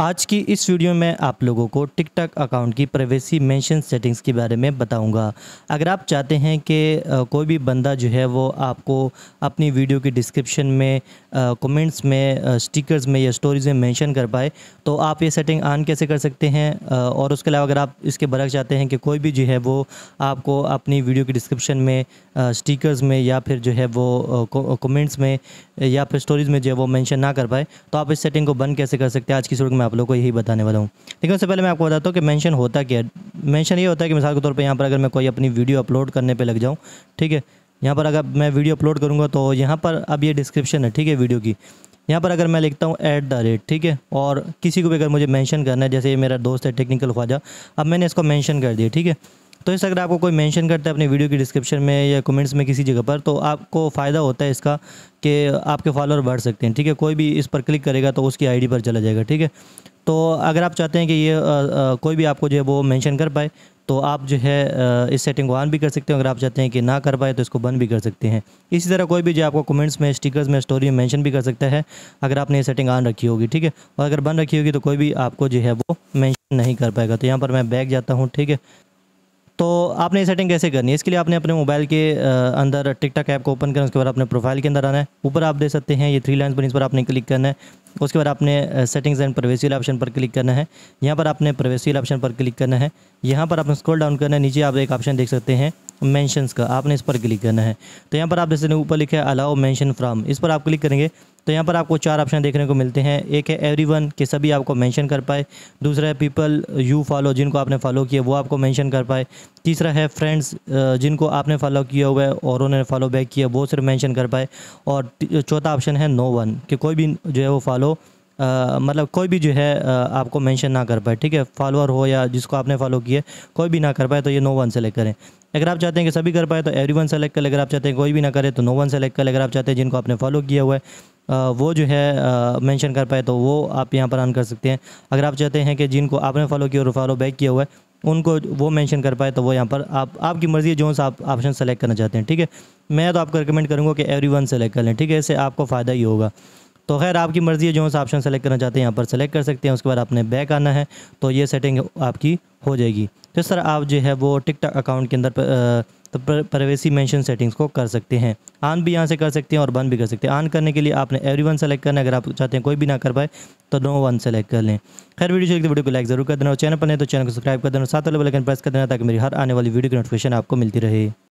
आज की इस वीडियो में आप लोगों को टिकटॉक अकाउंट की प्राइवेसी मेंशन सेटिंग्स के बारे में बताऊंगा अगर आप चाहते हैं कि कोई भी बंदा जो है वो आपको अपनी वीडियो की डिस्क्रिप्शन में कमेंट्स में स्टिकर्स में या स्टोरीज में मेंशन कर पाए तो आप ये सेटिंग ऑन कैसे कर सकते हैं और उसके अलावा अगर आप इसके बरक चाहते हैं कि कोई भी जो है वो आपको अपनी वीडियो की डिस्क्रिप्शन में स्टिकर्स में या फिर जो है वो कमेंट्स में या फिर स्टोरीज में जो है वो मैंशन ना कर पाए तो आप इस सेटिंग को बंद कैसे कर सकते हैं आज की शुरू मैं आप लोग को यही बताने वाला हूँ लेकिन उससे पहले मैं आपको बताता हूँ कि मेंशन होता क्या है मेंशन ये होता है कि मिसाल के तौर पे यहाँ पर अगर मैं कोई अपनी वीडियो अपलोड करने पे लग जाऊँ ठीक है यहाँ पर अगर मैं वीडियो अपलोड करूँगा तो यहाँ पर अब ये डिस्क्रिप्शन है ठीक है वीडियो की यहाँ पर अगर मैं लिखता हूँ ऐट द रेट ठीक है और किसी को भी अगर मुझे मैंशन करना है जैसे ये मेरा दोस्त है टेक्निकल ख्वाजा अब मैंने इसको मैंशन कर दिया ठीक है तो इस अगर आपको कोई मेंशन करता है अपने वीडियो की डिस्क्रिप्शन में या कमेंट्स में किसी जगह पर तो आपको फ़ायदा होता है इसका कि आपके फॉलोअर बढ़ सकते हैं ठीक है कोई भी इस पर क्लिक करेगा तो उसकी आईडी पर चला जाएगा ठीक है तो अगर आप चाहते हैं कि ये आ, आ, कोई भी आपको जो है वो मैंशन कर पाए तो आप जो है इस सेटिंग को ऑन भी कर सकते हैं अगर आप चाहते हैं कि ना कर पाए तो इसको बंद भी कर सकते हैं इसी तरह कोई भी जो आपको कमेंट्स में स्टिकर्स में स्टोरी में मेंशन भी कर सकता है अगर आपने ये सेटिंग ऑन रखी होगी ठीक है और अगर बंद रखी होगी तो कोई भी आपको जो है वो मेंशन नहीं कर पाएगा तो यहाँ पर मैं बैग जाता हूँ ठीक है तो आपने ये सेटिंग कैसे करनी है इसके लिए आपने अपने मोबाइल के अंदर टिकटॉक ऐप को ओपन करना उसके बाद अपने प्रोफाइल के अंदर आना है ऊपर आप दे सकते हैं ये थ्री लाइन पर इस पर आपने क्लिक करना है उसके बाद आपने सेटिंग्स एंड प्रवेशियल ऑप्शन पर क्लिक करना है यहाँ पर आपने वाले ऑप्शन पर क्लिक करना है यहाँ पर आपने स्क्रॉल डाउन करना है नीचे आप एक ऑप्शन देख सकते हैं मेंशंस का आपने इस पर क्लिक करना है तो यहाँ पर आप जैसे ऊपर लिखा है अलाउ मेंशन फ्राम इस पर आप क्लिक करेंगे तो यहाँ पर आपको चार ऑप्शन देखने को मिलते हैं एक है एवरी वन के सभी आपको मेंशन कर पाए दूसरा है पीपल यू फॉलो जिनको आपने फॉलो किया वो आपको मेंशन कर पाए तीसरा है फ्रेंड्स जिनको आपने फॉलो किया हुआ है और उन्होंने फॉलो बैक किया वो सिर्फ मेंशन कर पाए और चौथा ऑप्शन है नो वन कि कोई भी जो है वो फॉलो आ, मतलब कोई भी जो है आ, आपको मेंशन ना कर पाए ठीक है फॉलोअर हो या जिसको आपने फॉलो किया कोई भी ना कर पाए तो ये नो वन सेलेक्ट करें अगर आप चाहते हैं कि सभी कर पाए तो एवरी वन सेलेक्ट कर अगर आप चाहते हैं कोई भी ना करे तो नो वन सेलेक्ट कर अगर आप चाहते हैं जिनको आपने फॉलो किया हुआ है वो जो है मेंशन कर पाए तो वो आप यहाँ पर ऑन कर सकते हैं अगर आप चाहते हैं कि जिनको आपने फॉलो किया और फॉलो बैक किया हुआ है उनको वो मेंशन कर पाए तो वो यहाँ पर आप आपकी मर्ज़ी है जो सा आप ऑप्शन सेलेक्ट करना चाहते हैं ठीक है मैं तो आपको रिकमेंड करूँगा कि एवरी वन सेलेक्ट कर लें ठीक है इससे आपको फ़ायदा ही होगा तो खैर आपकी मर्ज़ी है जो सा ऑप्शन सेलेक्ट करना चाहते हैं यहाँ पर सेलेक्ट कर सकते हैं उसके बाद आपने बैक आना है तो ये सेटिंग आपकी हो जाएगी तो सर आप जो है वो टिकटॉक अकाउंट के अंदर प्राइवेसी मेंशन सेटिंग्स को कर सकते हैं ऑन भी यहाँ से कर सकते हैं और बंद भी कर सकते हैं ऑन करने के लिए आपने एवरी वन सेलेक्ट करना अगर आप चाहते हैं कोई भी ना कर पाए तो नो वन सेलेक्ट कर लें खैर वीडियो चलिए तो वीडियो को लाइक जरूर कर देना और चैनल पर नहीं तो चैनल को सब्सक्राइब कर देना साथ वाले बेलाइकन प्रेस कर देना ताकि मेरी हर आने वाली वीडियो की नोटिफिकेशन आपको मिलती रहे